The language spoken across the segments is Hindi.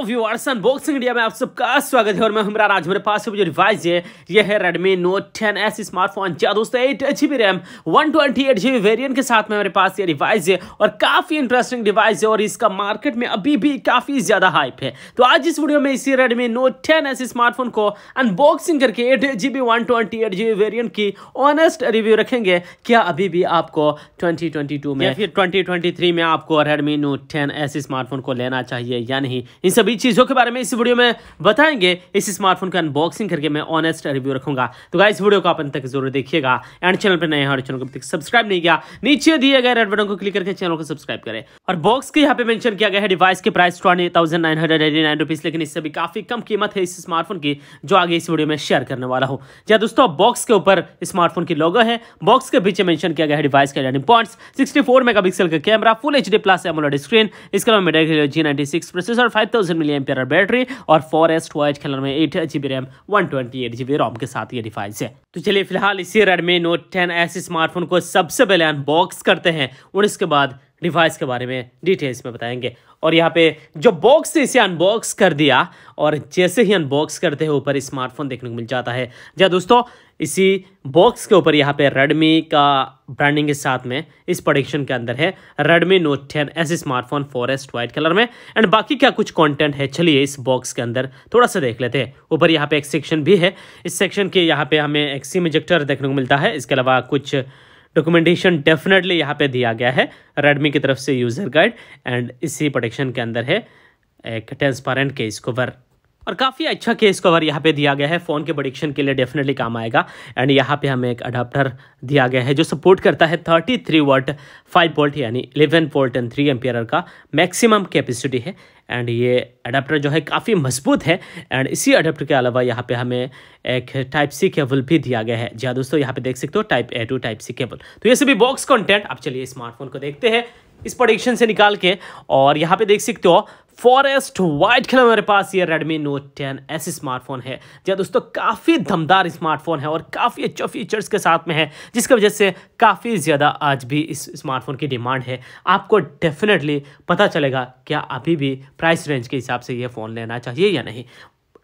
हेलो व्यूअर्स अनबॉक्सिंग इंडिया में आप सबका स्वागत है और मैं हमारा राज मेरे पास जो डिवाइस है यह है रेडमी नोट 10 एस स्मार्टफोन जी हाँ दोस्तों eight G B RAM one twenty eight G B variant के साथ में मेरे पास ये डिवाइस है और काफ़ी इंटरेस्टिंग डिवाइस है और इसका मार्केट में अभी भी काफ़ी ज़्यादा हाइप है तो आज इस वीडियो में इसी Redmi note ten S smartphone को अनबॉक्सिंग करके eight G B one twenty eight G B variant की ऑनेस्ट रिव्यू रखेंगे क्या अभी भी आपको ट्वेंटी ट्वेंटी टू में या फिर ट्वेंटी ट्वेंटी थ्री में आपको Redmi note ten S smartphone को लेना चाहिए या नहीं इन सभी सभी चीज़ों के बारे में इस वीडियो में बताएंगे इस स्मार्टफोन का अनबॉक्सिंग करके मैं ऑनेस्ट रिव्यू रखूंगा तो इस वीडियो को आप अंत तक जरूर देखिएगा एंड चैनल पर नए हर चैनल को सब्सक्राइब नहीं किया नीचे दिए गए रेड बटन को क्लिक करके चैनल को सब्सक्राइब करें और बॉक्स के यहाँ पे मैंशन किया गया है डिवाइस के प्राइस ट्वेंटी थाउजेंड लेकिन इससे भी काफ़ी कम कीमत है इस स्मार्टफोन की जो आगे इस वीडियो में शेयर करने वाला हूँ हाँ या दोस्तों बॉक्स के ऊपर स्मार्टफोन की लोगो है बॉक्स के पीछे मैंशन किया गया है डिवाइस का यानी पॉइंट्स सिक्सटी फोर मेगा का camera full H plus AMOLED screen इसके अलावा MediaTek G nine six processor five milli ampere battery और four S two H colour में eight G B RAM one twenty eight G B ROM के साथ ये डिवाइस है तो चलिए फिलहाल इसी Redmi note ten S smartphone को सबसे पहले अनबॉक्स करते हैं और इसके बाद डिवाइस के बारे में डिटेल्स में बताएंगे और यहाँ पे जो बॉक्स से इसे अनबॉक्स कर दिया और जैसे ही अनबॉक्स करते हैं ऊपर स्मार्टफोन देखने को मिल जाता है जहाँ दोस्तों इसी बॉक्स के ऊपर यहाँ पे रेडमी का ब्रांडिंग के साथ में इस प्रोडिक्शन के अंदर है Redmi note ten S smartphone forest white colour में एंड बाकी क्या कुछ कंटेंट है चलिए इस बॉक्स के अंदर थोड़ा सा देख लेते हैं ऊपर यहाँ पे एक सेक्शन भी है इस सेक्शन के यहाँ पे हमें एक सिम देखने को मिलता है इसके अलावा कुछ डॉक्यूमेंटेशन डेफिनेटली यहाँ पे दिया गया है रेडमी की तरफ से यूज़र गाइड एंड इसी प्रोटेक्शन के अंदर है एक ट्रांसपेरेंट केस कवर और काफ़ी अच्छा केस कवर यहाँ पे दिया गया है फ़ोन के प्रोडिक्शन के लिए डेफिनेटली काम आएगा एंड यहाँ पे हमें एक अडाप्टर दिया गया है जो सपोर्ट करता है 33 थ्री वोल्ट फाइव वोल्ट यानी 11 वोल्ट एंड 3 एम्पियर का मैक्सिमम कैपेसिटी है एंड ये अडाप्टर जो है काफ़ी मजबूत है एंड इसी अडाप्टर के अलावा यहाँ पे हमें एक टाइप सी केबल भी दिया गया है जी हाँ दोस्तों यहाँ पे देख सकते हो type A to type C cable तो ये सभी बॉक्स कॉन्टेंट आप चलिए स्मार्टफोन को देखते हैं इस प्रोडिक्शन से निकाल के और यहाँ पे देख सकते हो फॉरेस्ट वाइट कलर मेरे पास ये Redmi note ten S smartphone है जो हाँ दोस्तों काफ़ी दमदार स्मार्टफोन है और काफ़ी अच्छे फीचर्स के साथ में है जिसकी वजह से काफ़ी ज़्यादा आज भी इस स्मार्टफोन की डिमांड है आपको डेफिनेटली पता चलेगा क्या अभी भी प्राइस रेंज के हिसाब से ये फ़ोन लेना चाहिए या नहीं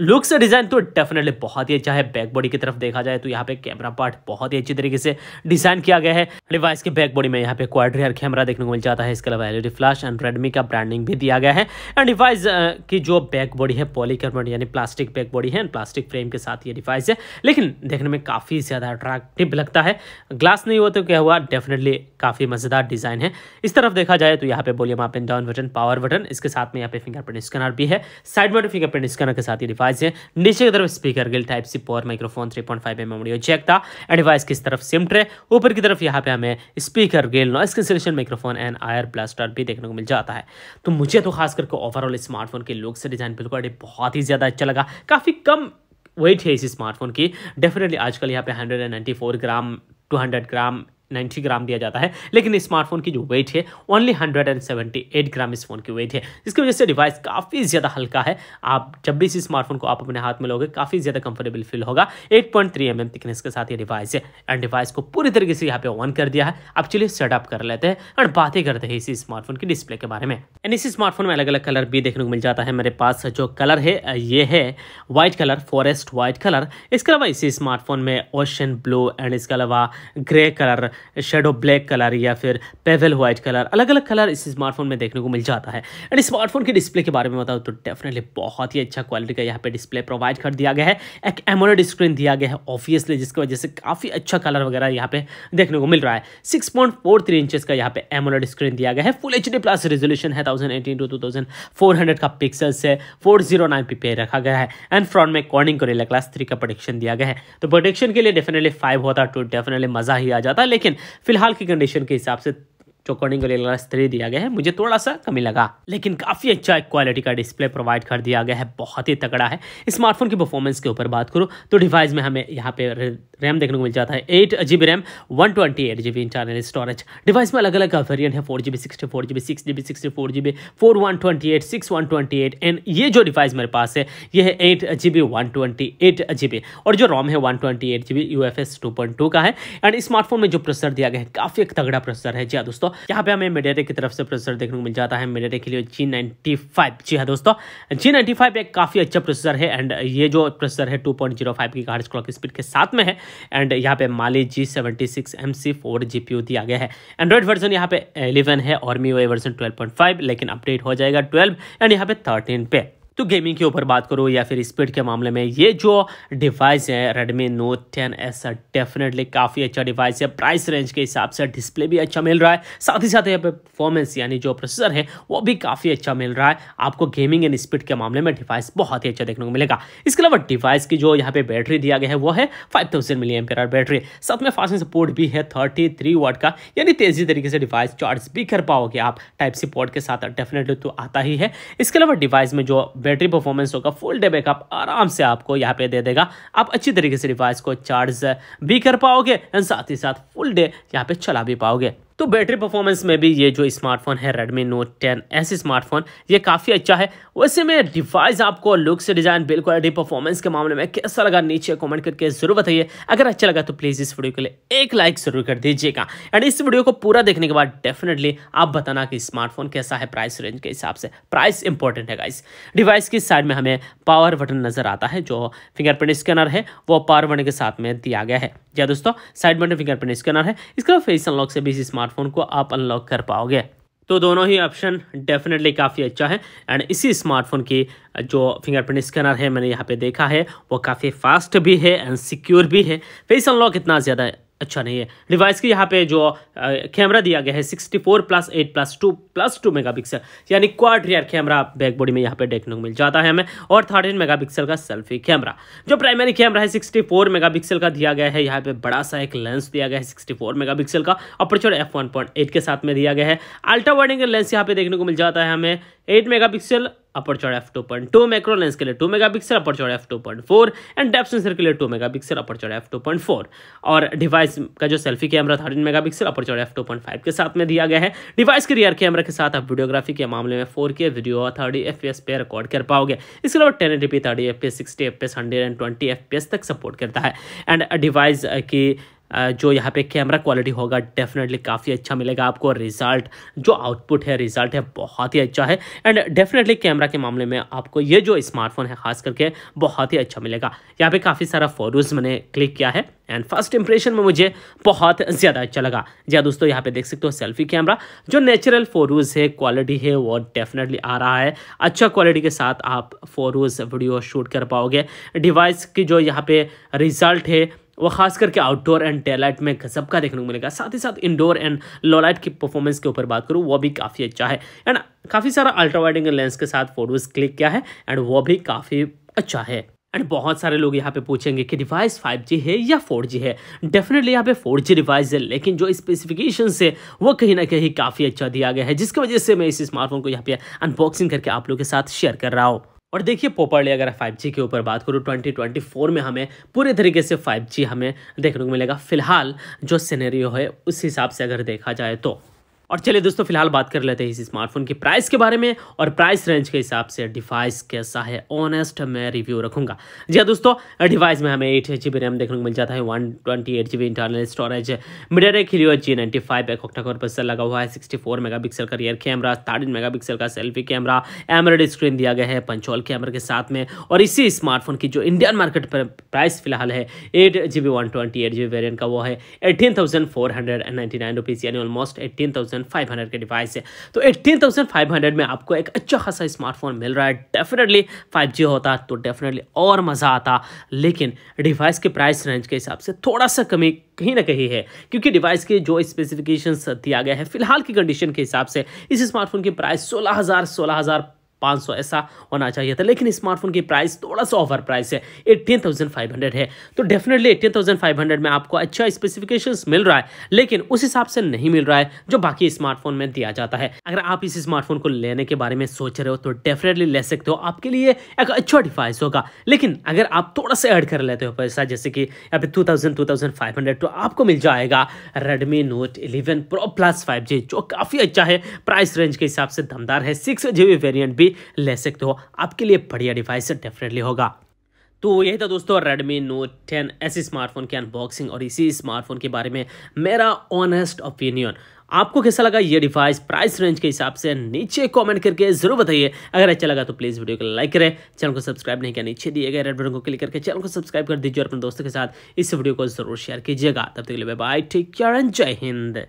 लुक्स डिज़ाइन तो डेफिनेटली बहुत ही अच्छा है बैक बॉडी की तरफ देखा जाए तो यहाँ पे कैमरा पार्ट बहुत ही अच्छी तरीके से डिजाइन किया गया है डिवाइस के बैक बॉडी में यहाँ पे क्वाड्रियर कैमरा देखने को मिल जाता है इसके अलावा एलईडी फ्लैश एंड रेडमी का ब्रांडिंग भी दिया गया है एंड डिवाइस की जो बैक बॉडी है पॉलीकार्बोनेट यानी प्लास्टिक बैक बॉडी है प्लास्टिक फ्रेम के साथ ये डिवाइस है लेकिन देखने में काफ़ी ज़्यादा अट्रैक्टिव लगता है ग्लास नहीं हुआ तो क्या हुआ डेफिनेटली काफ़ी मज़ेदार डिज़ाइन है इस तरफ देखा जाए तो यहाँ पे बोलिए up and down button power button इसके साथ में यहाँ पे फिंगरप्रिंट स्कैनर भी है साइड में फिंगरप्रिंट स्कैनर के साथ ये डिवाइस है नीचे की तरफ speaker grill type C power microphone 3.5 point five M audio jack था एंड डिवाइस की तरफ सिम ट्रे ऊपर की तरफ यहाँ पे हमें speaker grill noise cancellation microphone and IR blaster भी देखने को मिल जाता है तो मुझे तो खास करके ओवरऑल स्मार्टफोन के लुक से डिजाइन बिल्कुल बहुत ही ज़्यादा अच्छा लगा काफ़ी कम वेट है इस स्मार्टफोन की डेफिनेटली आजकल यहाँ पे हंड्रेड ग्राम 200 ग्राम नाइन्टी ग्राम दिया जाता है लेकिन स्मार्टफोन की जो वेट है only hundred and seventy eight gram इस फोन की वेट है जिसकी वजह से डिवाइस काफ़ी ज़्यादा हल्का है आप जब भी इस स्मार्टफोन को आप अपने हाथ में लोगे काफ़ी ज़्यादा कंफर्टेबल फील होगा eight point three M M thickness के साथ ये डिवाइस है एंड डिवाइस को पूरी तरीके से यहाँ पे ऑन कर दिया है आप चलिए सेटअप कर लेते हैं एंड बातें करते हैं इसी स्मार्टफोन की डिस्प्ले के बारे में एंड इसी स्मार्टफोन में अलग अलग कलर भी देखने को मिल जाता है मेरे पास जो कलर है ये है white colour forest white colour इसके अलावा इसी स्मार्टफोन में ओशन ब्लू एंड इसके अलावा grey colour shadow black colour या फिर पेवल व्हाइट कलर अलग अलग कलर इस स्मार्टफोन में देखने को मिल जाता है एंड स्मार्टफोन के डिस्प्ले के बारे में बताऊँ तो डेफिनेटली बहुत ही अच्छा क्वालिटी का यहाँ पे डिस्प्ले प्रोवाइड कर दिया गया है एक एमोलेड स्क्रीन दिया गया है ऑब्वियसली जिसकी वजह से काफ़ी अच्छा कलर वगैरह यहाँ पे देखने को मिल रहा है six point four three inches का यहाँ पे एमोलेड स्क्रीन दिया गया है full H D plus resolution है thousand eighteen to two thousand four hundred का पिक्सल्स से फोर जीरो नाइन पी पे रखा गया है एंड फ्रंट में कॉर्निंग कोरेला क्लास थ्री का प्रोडिक्शन दिया गया है तो प्रोडिक्शन के लिए डेफिनेटली फाइव होता तो डेफिनेटली मज़ा ही आ जाता लेकिन लेकिन फिलहाल की कंडीशन के हिसाब से जो अकॉर्डिंग ग्लास थ्री दिया गया है मुझे थोड़ा सा कमी लगा लेकिन काफ़ी अच्छा क्वालिटी का डिस्प्ले प्रोवाइड कर दिया गया है बहुत ही तगड़ा है स्मार्टफोन की परफॉर्मेंस के ऊपर बात करूँ तो डिवाइस में हमें यहाँ पे रैम देखने को मिल जाता है eight G B RAM one twenty eight G B internal storage device में अलग अलग वेरियंट है four G B sixty four G B six G B sixty four G B four one twenty eight six one twenty eight and ये जो डिवाइस मेरे पास है ये है eight G B one twenty eight G B और जो रोम है one twenty eight G B U F S two point two का है एंड स्मार्टफोन में जो प्रोसेसर दिया गया है काफ़ी एक तगड़ा प्रोसेसर है जी हाँ दोस्तों यहाँ पे हमें मीडियाटेक की तरफ से प्रोसेसर देखने को मिल जाता है मीडियाटेक के लिए जी नाइन्टी फाइव जी हाँ दोस्तों जी नाइन्टी फाइव एक काफ़ी अच्छा प्रोसेसर है एंड ये जो प्रोसेसर है टू पॉइंट जीरो फाइव की गार्ड क्लॉक स्पीड के साथ में है एंड यहाँ पे Mali G seventy six M C four G P U दिया गया है एंड्रॉइड वर्जन यहाँ पे इलेवन है और Mi version twelve point five लेकिन अपडेट हो जाएगा ट्वेल्व एंड यहाँ पे थर्टीन पे तो गेमिंग के ऊपर बात करो या फिर स्पीड के मामले में ये जो डिवाइस है Redmi note ten S definitely काफ़ी अच्छा डिवाइस है प्राइस रेंज के हिसाब से डिस्प्ले भी अच्छा मिल रहा है साथ ही साथ यहाँ पे परफॉर्मेंस यानी जो प्रोसेसर है वो भी काफ़ी अच्छा मिल रहा है आपको गेमिंग एंड स्पीड के मामले में डिवाइस बहुत ही अच्छा देखने को मिलेगा इसके अलावा डिवाइस की जो यहाँ पे बैटरी दिया गया है वो है फाइव थाउजेंड मिली बैटरी साथ में फास्टिंग सपोर्ट भी है थर्टी थ्री का यानी तेजी तरीके से डिवाइस चार्ज भी कर पाओगे आप टाइप सी पोर्ट के साथ डेफिनेटली तो आता ही है इसके अलावा डिवाइस में जो बैटरी परफॉर्मेंस होगा फुल डे बैकअप आराम से आपको यहाँ पे दे देगा आप अच्छी तरीके से डिवाइस को चार्ज भी कर पाओगे एंड साथ ही साथ फुल डे यहाँ पे चला भी पाओगे तो बैटरी परफॉर्मेंस में भी ये जो स्मार्टफोन है Redmi Note 10 ऐसे स्मार्टफोन ये काफ़ी अच्छा है वैसे में डिवाइस आपको लुक्स डिज़ाइन बिल्कुल क्वालिटी परफॉर्मेंस के मामले में कैसा लगा नीचे कमेंट करके जरूर बताइए अगर अच्छा लगा तो प्लीज़ इस वीडियो के लिए एक लाइक ज़रूर कर दीजिएगा एंड इस वीडियो को पूरा देखने के बाद डेफिनेटली आप बताना कि स्मार्टफोन कैसा है प्राइस रेंज के हिसाब से प्राइस इंपॉर्टेंट है गाइस डिवाइस की साइड में हमें पावर बटन नज़र आता है जो फिंगरप्रिंट स्कैनर है वो पावर बटन के साथ में दिया गया है जी दोस्तों साइड बटन फिंगरप्रिंट स्कैनर है इसका फेस अनलॉक से भी इस स्मार्टफोन को आप अनलॉक कर पाओगे तो दोनों ही ऑप्शन डेफिनेटली काफ़ी अच्छा है एंड इसी स्मार्टफोन की जो फिंगरप्रिंट स्कैनर है मैंने यहाँ पे देखा है वो काफ़ी फास्ट भी है एंड सिक्योर भी है फेस अनलॉक इतना ज़्यादा अच्छा नहीं है डिवाइस की यहाँ पे जो कैमरा दिया गया है 64 plus eight plus two plus two mega pixel यानी quad rear camera back body में यहाँ पे देखने को मिल जाता है हमें और थर्टीन मेगा का सेल्फी कैमरा जो प्राइमरी कैमरा है सिक्सटी फोर मेगा का दिया गया है यहाँ पे बड़ा सा एक लेंस दिया गया है सिक्सटी फोर का aperture F one point eight के साथ में दिया गया है अल्ट्रा वाइडिंग लेंस यहाँ पे देखने को मिल जाता है हमें एट मेगा पिक्सल चौड़ F two point two macro lens के लिए टू मेगा पिक्सल चौड़ F two point four and depth sensor के लिए टू मेगा पिक्सल चौड़ एफ टू पॉइंट फोर और डिवाइस का जो selfie camera thirteen mega pixel aperture F two point five के साथ में दिया गया है डिवाइस के रियर कैमरा के साथ आप वीडियोग्राफी के मामले में फोर के वीडियो और थर्टी एफ पी एस पे रिकॉर्ड कर पाओगे इसके अलावा ten eighty P thirty F P S sixty F P S hundred and twenty F P S तक सपोर्ट करता है एंड डिवाइस की जो यहाँ पे कैमरा क्वालिटी होगा डेफिनेटली काफ़ी अच्छा मिलेगा आपको रिज़ल्ट जो आउटपुट है रिज़ल्ट है बहुत ही अच्छा है एंड डेफिनेटली कैमरा के मामले में आपको ये जो स्मार्टफोन है खास करके बहुत ही अच्छा मिलेगा यहाँ पे काफ़ी सारा फोटोज़ मैंने क्लिक किया है एंड फर्स्ट इंप्रेशन में मुझे बहुत ज़्यादा अच्छा लगा जी हाँ दोस्तों यहाँ पे देख सकते हो सेल्फी कैमरा जो नेचुरल फोटोज़ है क्वालिटी है वो डेफिनेटली आ रहा है अच्छा क्वालिटी के साथ आप फोटोज़ वीडियो शूट कर पाओगे डिवाइस की जो यहाँ पे रिज़ल्ट है वह खास करके आउटडोर एंड टेलाइट में सबका का देखने को मिलेगा साथ ही साथ इंडोर एंड लोलाइट की परफॉर्मेंस के ऊपर बात करूँ वो भी काफ़ी अच्छा है एंड काफ़ी सारा अल्ट्रा लेंस के साथ फोटोज क्लिक किया है एंड वो भी काफ़ी अच्छा है एंड बहुत सारे लोग यहाँ पे पूछेंगे कि डिवाइस 5G है या 4G है डेफिनेटली यहाँ पे 4G डिवाइस है लेकिन जो स्पेसिफिकेशन है वो कहीं ना कहीं काफ़ी अच्छा दिया गया है जिसकी वजह से मैं इस स्मार्टफोन को यहाँ पे अनबॉक्सिंग करके आप लोग के साथ शेयर कर रहा हूँ और देखिए प्रॉपरली अगर फाइव जी के ऊपर बात करूँ ट्वेंटी ट्वेंटी फोर में हमें पूरे तरीके से फाइव जी हमें देखने को मिलेगा फिलहाल जो सिनेरियो है उस हिसाब से अगर देखा जाए तो और चलिए दोस्तों फिलहाल बात कर लेते हैं इस स्मार्टफोन के प्राइस के बारे में और प्राइस रेंज के हिसाब से डिवाइस कैसा है ऑनेस्ट मैं रिव्यू रखूंगा जी हाँ दोस्तों डिवाइस में हमें एट जी बी रैम देखने को मिल जाता है one twenty eight G B internal storage MediaTek Helio G ninety five एक ऑक्टाकोर पर लगा हुआ है सिक्सटी फोर मेगा पिक्सल का rear camera thirteen mega pixel का सेल्फी कैमरा एमरेड स्क्रीन दिया गया है पंचोल कैमरा के साथ में और इसी स्मार्टफोन की जो इंडियन मार्केट पर प्राइस फिलहाल है eight G B one twenty eight G B variant का वो है eighteen thousand four hundred and nine यानी ऑलमोस्ट एटीन थाउजेंड थाउजेंड के डिवाइस है तो एट्टीन में आपको एक अच्छा खासा स्मार्टफोन मिल रहा है डेफिनेटली फाइव होता तो डेफिनेटली और मज़ा आता लेकिन डिवाइस के प्राइस रेंज के हिसाब से थोड़ा सा कमी कहीं ना कहीं है क्योंकि डिवाइस के जो स्पेसिफिकेशंस दिया गया है फिलहाल की कंडीशन के हिसाब से इस स्मार्टफोन की प्राइस सोलह हज़ार सोलह हज़ार 500 ऐसा होना चाहिए था लेकिन स्मार्टफोन की प्राइस थोड़ा सा ओवर प्राइस है 18,500 है तो डेफिनेटली 18,500 में आपको अच्छा स्पेसिफिकेशंस मिल रहा है लेकिन उस हिसाब से नहीं मिल रहा है जो बाकी स्मार्टफोन में दिया जाता है अगर आप इस स्मार्टफोन को लेने के बारे में सोच रहे हो तो डेफिनेटली ले सकते हो आपके लिए एक अच्छा डिवाइस होगा लेकिन अगर आप थोड़ा सा ऐड कर लेते हो पैसा जैसे कि यहाँ पे टू थाउजेंड तो आपको मिल जाएगा Redmi note eleven pro plus five जो काफ़ी अच्छा है प्राइस रेंज के हिसाब से दमदार है सिक्स जी वेरियंट भी ले सकते हो आपके लिए बढ़िया डिवाइस डेफिनेटली होगा तो यही था दोस्तों Redmi Note 10 ऐसे स्मार्टफोन की अनबॉक्सिंग और इसी स्मार्टफोन के बारे में मेरा ऑनेस्ट ओपिनियन आपको कैसा लगा ये डिवाइस प्राइस रेंज के हिसाब से नीचे कमेंट करके जरूर बताइए अगर अच्छा लगा तो प्लीज़ वीडियो को लाइक करें चैनल को सब्सक्राइब नहीं किया नीचे दिए गए रेड बटन को क्लिक करके चैनल को सब्सक्राइब कर दीजिए और अपने दोस्तों के साथ इस वीडियो को जरूर शेयर कीजिएगा तब तक के लिए बाय टेक केयर एंड जय हिंद